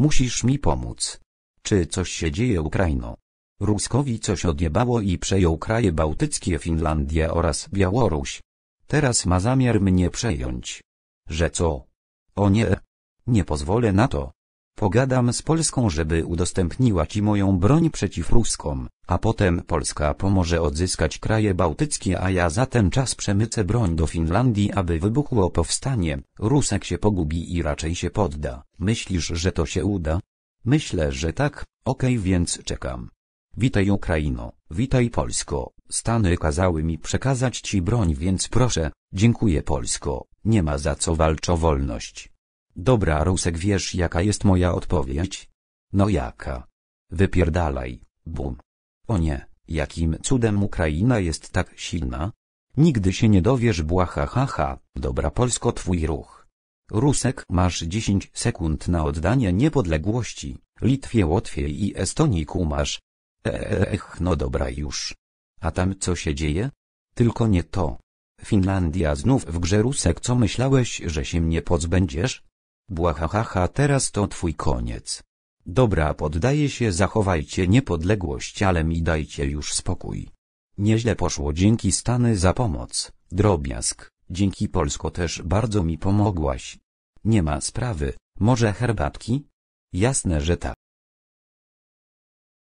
Musisz mi pomóc. Czy coś się dzieje Ukrainą? Ruskowi coś odjebało i przejął kraje bałtyckie Finlandię oraz Białoruś. Teraz ma zamiar mnie przejąć. Że co? O nie. Nie pozwolę na to. Pogadam z Polską, żeby udostępniła ci moją broń przeciw Ruskom, a potem Polska pomoże odzyskać kraje bałtyckie, a ja za ten czas przemycę broń do Finlandii, aby wybuchło powstanie. Rusek się pogubi i raczej się podda. Myślisz, że to się uda? Myślę, że tak, okej, okay, więc czekam. Witaj Ukraino, witaj Polsko, Stany kazały mi przekazać ci broń, więc proszę, dziękuję Polsko, nie ma za co walcz o wolność. Dobra Rusek wiesz jaka jest moja odpowiedź? No jaka? Wypierdalaj, bum. O nie, jakim cudem Ukraina jest tak silna? Nigdy się nie dowiesz błaha ha, ha, dobra Polsko twój ruch. Rusek masz 10 sekund na oddanie niepodległości, Litwie Łotwie i Estonii kumasz. E, e, ech no dobra już. A tam co się dzieje? Tylko nie to. Finlandia znów w grze Rusek co myślałeś, że się mnie pozbędziesz? Błahahaha teraz to twój koniec. Dobra poddaję się zachowajcie niepodległość ale mi dajcie już spokój. Nieźle poszło dzięki Stany za pomoc, drobiazg, dzięki Polsko też bardzo mi pomogłaś. Nie ma sprawy, może herbatki? Jasne, że tak.